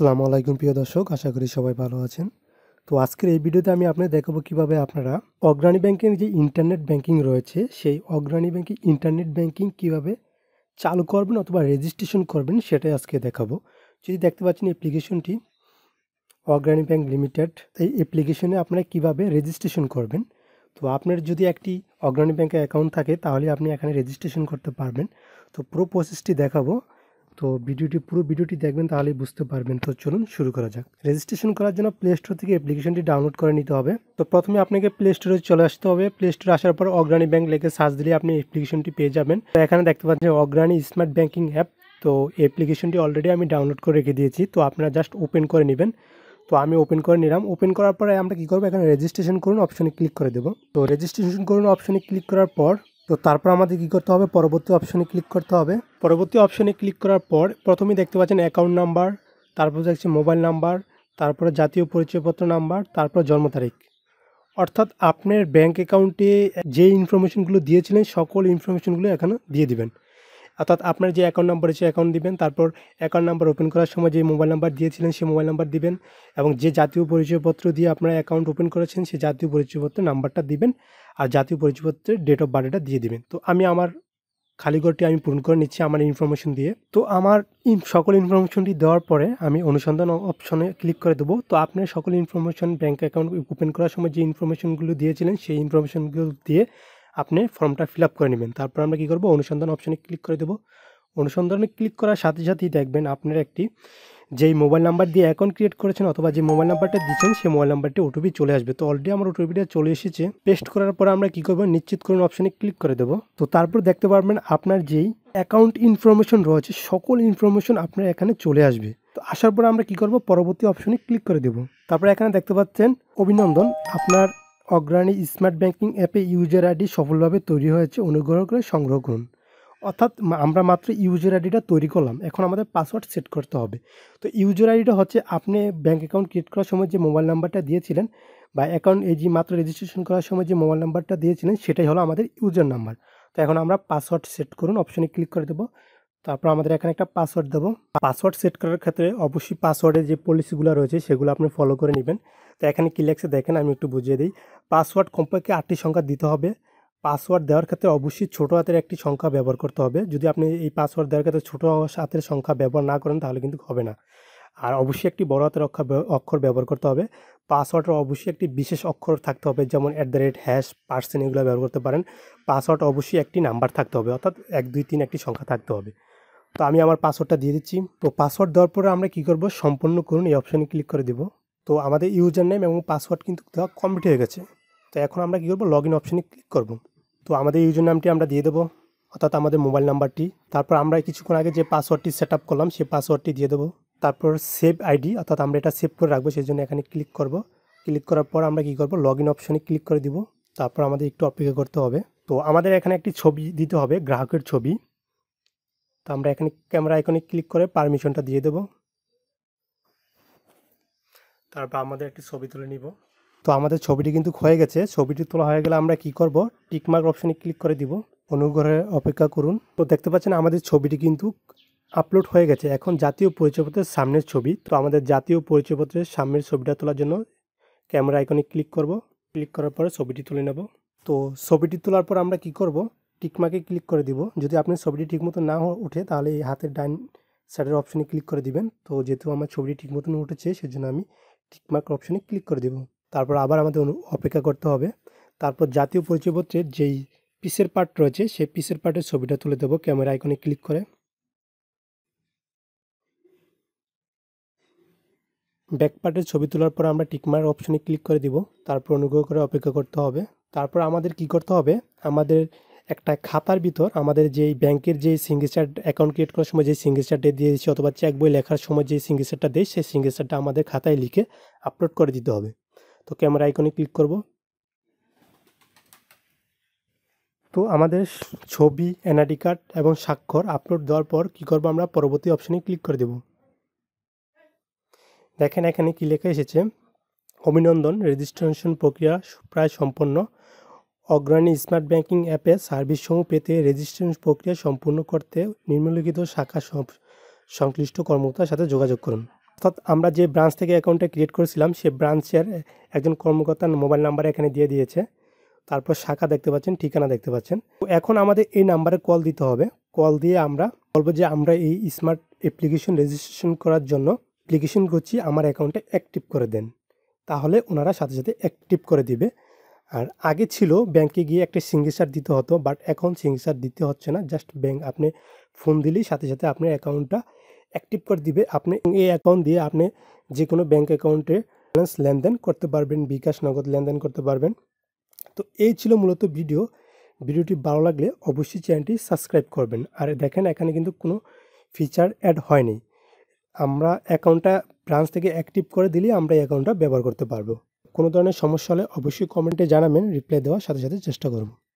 আসসালামু আলাইকুম প্রিয় দর্শক আশা করি সবাই ভালো আছেন তো আজকের এই ভিডিওতে আমি আপনাকে দেখাবো কিভাবে আপনারা অগ্রণী ব্যাংকের যে ইন্টারনেট ব্যাংকিং রয়েছে সেই অগ্রাণী ব্যাংকে ইন্টারনেট ব্যাংকিং কিভাবে চালু করবেন অথবা রেজিস্ট্রেশন করবেন সেটাই আজকে দেখাবো যদি দেখতে পাচ্ছেন অ্যাপ্লিকেশনটি অগ্রাণী ব্যাংক লিমিটেড এই অ্যাপ্লিকেশনে আপনারা কিভাবে রেজিস্ট্রেশন করবেন তো আপনার যদি একটি অগ্রাণী ব্যাংকে অ্যাকাউন্ট থাকে তাহলে আপনি এখানে রেজিস্ট্রেশন করতে পারবেন তো পুরো প্রসেসটি দেখাবো তো ভিডিওটি পুরো ভিডিওটি দেখবেন তাহলেই বুঝতে পারবেন তো চলুন শুরু করা যাক রেজিস্ট্রেশন করার জন্য প্লে স্টোর থেকে অ্যাপ্লিকেশনটি ডাউনলোড করে নিতে হবে তো প্রথমে আপনাকে প্লে স্টোরে চলে আসতে হবে প্লে স্টোরে আসার পর অগ্রাণী ব্যাংক লেখে সার্চ দিলে আপনি অ্যাপ্লিকেশনটি পেয়ে যাবেন তো এখানে দেখতে পাচ্ছেন অগ্রাণী স্মার্ট ব্যাঙ্কিং অ্যাপ তো অ্যাপ্লিকেশনটি অলরেডি আমি ডাউনলোড করে রেখে দিয়েছি তো আপনারা জাস্ট ওপেন করে নেবেন তো আমি ওপেন করে নিলাম ওপেন করার পরে আমরা কী করবো এখানে রেজিস্ট্রেশন করুন অপশানে ক্লিক করে দেবো তো রেজিস্ট্রেশন করুন অপশানে ক্লিক করার পর তো তারপর আমাদের কী করতে হবে পরবর্তী অপশনে ক্লিক করতে হবে পরবর্তী অপশনে ক্লিক করার পর প্রথমেই দেখতে পাচ্ছেন অ্যাকাউন্ট নাম্বার তারপর দেখছি মোবাইল নাম্বার তারপরে জাতীয় পরিচয়পত্র নাম্বার তারপর জন্ম তারিখ অর্থাৎ আপনার ব্যাঙ্ক অ্যাকাউন্টে যে ইনফরমেশনগুলো দিয়েছিলেন সকল ইনফরমেশনগুলো এখানে দিয়ে দিবেন অর্থাৎ আপনার যে অ্যাকাউন্ট নাম্বার আছে অ্যাকাউন্ট দিবেন তারপর অ্যাকাউন্ট নাম্বার ওপেন করার সময় যে মোবাইল নাম্বার দিয়েছিলেন সেই মোবাইল নাম্বার দিবেন এবং যে জাতীয় পরিচয়পত্র দিয়ে আপনার অ্যাকাউন্ট ওপেন করেছেন সেই জাতীয় পরিচয়পত্র নাম্বারটা দিবেন আর জাতীয় পরিচয়পত্রের ডেট অফ বার্থডেটা দিয়ে দেবেন তো আমি আমার খালি ঘরটি আমি পূরণ করে নিচ্ছি আমার ইনফরমেশন দিয়ে তো আমার সকল ইনফরমেশনটি দেওয়ার পরে আমি অনুসন্ধান অপশনে ক্লিক করে দেবো তো আপনার সকল ইনফরমেশন ব্যাঙ্ক অ্যাকাউন্ট ওপেন করার সময় যে ইনফরমেশনগুলো দিয়েছিলেন সেই ইনফরমেশনগুলো দিয়ে আপনি ফর্মটা ফিল আপ করে নেবেন তারপর আমরা কী করবো অনুসন্ধান অপশনে ক্লিক করে দেবো অনুসন্ধানে ক্লিক করার সাথে সাথেই দেখবেন আপনার একটি যেই মোবাইল নাম্বার দিয়ে অ্যাকাউন্ট ক্রিয়েট করেছেন অথবা যে মোবাইল নাম্বারটা দিচ্ছেন সেই মোবাইল নাম্বারটি ওটিপি চলে আসবে তো অলরেডি আমার ওটিপিটা চলে এসেছে পেস্ট করার পর আমরা কী করবো নিশ্চিত করুন অপশানে ক্লিক করে দেবো তো তারপর দেখতে পারবেন আপনার যেই অ্যাকাউন্ট ইনফরমেশন রয়েছে সকল ইনফরমেশন আপনার এখানে চলে আসবে তো আসার পর আমরা কি করব পরবর্তী অপশানে ক্লিক করে দেবো তারপরে এখানে দেখতে পাচ্ছেন অভিনন্দন আপনার অগ্রণী স্মার্ট ব্যাংকিং অ্যাপে ইউজার আইডি সফলভাবে তৈরি হয়েছে অনুগ্রহ করে সংগ্রহ করুন অর্থাৎ আমরা মাত্র ইউজার আইডিটা তৈরি করলাম এখন আমাদের পাসওয়ার্ড সেট করতে হবে তো ইউজার আইডিটা হচ্ছে আপনি ব্যাঙ্ক অ্যাকাউন্ট ক্রিয়েট করার সময় যে মোবাইল নাম্বারটা দিয়েছিলেন বা অ্যাকাউন্ট এই যে মাত্র রেজিস্ট্রেশন করার সময় যে মোবাইল নাম্বারটা দিয়েছিলেন সেটাই হলো আমাদের ইউজার নাম্বার তো এখন আমরা পাসওয়ার্ড সেট করুন অপশনে ক্লিক করে দেবো তারপর আমাদের এখানে একটা পাসওয়ার্ড দেবো পাসওয়ার্ড সেট করার ক্ষেত্রে অবশ্যই পাসওয়ার্ডের যে পলিসিগুলো রয়েছে সেগুলো আপনি ফলো করে নেবেন তো এখানে কি দেখেন আমি একটু বুঝিয়ে দিই পাসওয়ার্ড কমপক্ষে আটটি সংখ্যা দিতে হবে পাসওয়ার্ড দেওয়ার ক্ষেত্রে অবশ্যই ছোটো হাতের একটি সংখ্যা ব্যবহার করতে হবে যদি আপনি এই পাসওয়ার্ড দেওয়ার ক্ষেত্রে ছোটো হাতের সংখ্যা ব্যবহার না করেন তাহলে কিন্তু হবে না আর অবশ্যই একটি বড় হাতের অক্ষর ব্যবহার করতে হবে পাসওয়ার্ডের অবশ্যই একটি বিশেষ অক্ষর থাকতে হবে যেমন at the rate hash percent এগুলো ব্যবহার করতে পারেন পাসওয়ার্ড অবশ্যই একটি নাম্বার থাকতে হবে অর্থাৎ এক দুই তিন একটি সংখ্যা থাকতে হবে তো আমি আমার পাসওয়ার্ডটা দিয়ে দিচ্ছি তো পাসওয়ার্ড দেওয়ার পরে আমরা কী করব সম্পূর্ণ করুন এই অপশানে ক্লিক করে দেব তো আমাদের ইউজার নেম এবং পাসওয়ার্ড কিন্তু দেওয়া কমপ্লিট হয়ে গেছে তো এখন আমরা কী করবো লগ ইন অপশানে ক্লিক করবো তো আমাদের ইউজার নামটি আমরা দিয়ে দেবো অর্থাৎ আমাদের মোবাইল নাম্বারটি তারপর আমরা কিছুক্ষণ আগে যে পাসওয়ার্ডটি সেট আপ করলাম সেই পাসওয়ার্ডটি দিয়ে দেবো তারপর সেভ আইডি অর্থাৎ আমরা এটা সেভ করে রাখবো সেই জন্য এখানে ক্লিক করব ক্লিক করার পর আমরা কি করব লগ ইন অপশনে ক্লিক করে দিব তারপর আমাদের একটু অপেক্ষা করতে হবে তো আমাদের এখানে একটি ছবি দিতে হবে গ্রাহকের ছবি তো আমরা এখানে ক্যামেরা আইকনে ক্লিক করে পারমিশনটা দিয়ে দেব তারপর আমাদের একটি ছবি তুলে নিব তো আমাদের ছবিটি কিন্তু হয়ে গেছে ছবিটি তোলা হয়ে গেলে আমরা কি করব টিকমার্ক অপশানে ক্লিক করে দিব অনুগ্রহে অপেক্ষা করুন তো দেখতে পাচ্ছেন আমাদের ছবিটি কিন্তু আপলোড হয়ে গেছে এখন জাতীয় পরিচয়পত্রের সামনের ছবি তো আমাদের জাতীয় পরিচয়পত্রের সামনের ছবিটা তোলার জন্য ক্যামেরা আইকনে ক্লিক করব ক্লিক করার পরে ছবিটি তুলে নেব তো ছবিটি তোলার পর আমরা কি করব টিকমাকে ক্লিক করে দিব যদি আপনি ছবিটি ঠিকমতো না উঠে তাহলে এই হাতের ডাইন সাইডের অপশানে ক্লিক করে দিবেন তো যেহেতু আমার ছবিটি ঠিকমতো উঠেছে সেজন্য আমি টিকমার্ক অপশানে ক্লিক করে দেবো তারপর আবার আমাদের অপেক্ষা করতে হবে তারপর জাতীয় পরিচয়পত্রের যেই পিসের পার্ট রয়েছে সেই পিসের পার্টের ছবিটা তুলে দেবো ক্যামেরা আইকনে ক্লিক করে ব্যাক পার্টের ছবি তোলার পর আমরা টিকমার অপশনে ক্লিক করে দিব তারপর অনুগ্রহ করে অপেক্ষা করতে হবে তারপর আমাদের কি করতে হবে আমাদের একটা খাতার ভিতর আমাদের যেই ব্যাংকের যে সিঙ্গেচার অ্যাকাউন্ট ক্রিয়েট করার সময় যে সিঙ্গেচারটা দিয়েছি অথবা চেক বই লেখার সময় যে সিঙ্গেচারটা দেয় সেই সিঙ্গেচারটা আমাদের খাতায় লিখে আপলোড করে দিতে হবে তো ক্যামেরা আইকনে ক্লিক করব তো আমাদের ছবি এনআইডি কার্ড এবং স্বাক্ষর আপলোড দেওয়ার পর কী করব আমরা পরবর্তী অপশানে ক্লিক করে দেব দেখেন এখানে কী লেখা এসেছে অভিনন্দন রেজিস্ট্রেশন প্রক্রিয়া প্রায় সম্পন্ন অগ্রণী স্মার্ট ব্যাংকিং অ্যাপে সার্ভিসসমূহ পেতে রেজিস্ট্রেশন প্রক্রিয়া সম্পূর্ণ করতে নিম্নলিখিত শাখা সংশ্লিষ্ট কর্মকর্তার সাথে যোগাযোগ করুন অর্থাৎ আমরা যে ব্রাঞ্চ থেকে অ্যাকাউন্টটা ক্রিয়েট করেছিলাম সেই ব্রাঞ্চের একজন কর্মকর্তার মোবাইল নাম্বার এখানে দিয়ে দিয়েছে তারপর শাখা দেখতে পাচ্ছেন ঠিকানা দেখতে পাচ্ছেন এখন আমাদের এই নাম্বারে কল দিতে হবে কল দিয়ে আমরা বলবো যে আমরা এই স্মার্ট অ্যাপ্লিকেশন রেজিস্ট্রেশন করার জন্য অ্যাপ্লিকেশন করছি আমার অ্যাকাউন্টে অ্যাক্টিভ করে দেন তাহলে ওনারা সাথে সাথে অ্যাক্টিভ করে দিবে আর আগে ছিল ব্যাংকে গিয়ে একটা সিগনেচার দিতে হতো বাট এখন সিগনেচার দিতে হচ্ছে না জাস্ট ব্যাংক আপনি ফোন দিলেই সাথে সাথে আপনার অ্যাকাউন্টটা অ্যাক্টিভ করে দিবে আপনি এই অ্যাকাউন্ট দিয়ে আপনি যে কোনো ব্যাঙ্ক অ্যাকাউন্টে ব্যালেন্স লেনদেন করতে পারবেন বিকাশ নগদ লেনদেন করতে পারবেন তো এই ছিল মূলত ভিডিও ভিডিওটি ভালো লাগলে অবশ্যই চ্যানেলটি সাবস্ক্রাইব করবেন আর দেখেন এখানে কিন্তু কোনো ফিচার অ্যাড হয়নি আমরা অ্যাকাউন্টটা ব্রাঞ্চ থেকে অ্যাক্টিভ করে দিলে আমরা এই অ্যাকাউন্টটা ব্যবহার করতে পারবো কোনো ধরনের সমস্যা হলে অবশ্যই কমেন্টে জানাবেন রিপ্লাই দেওয়ার সাথে সাথে চেষ্টা করব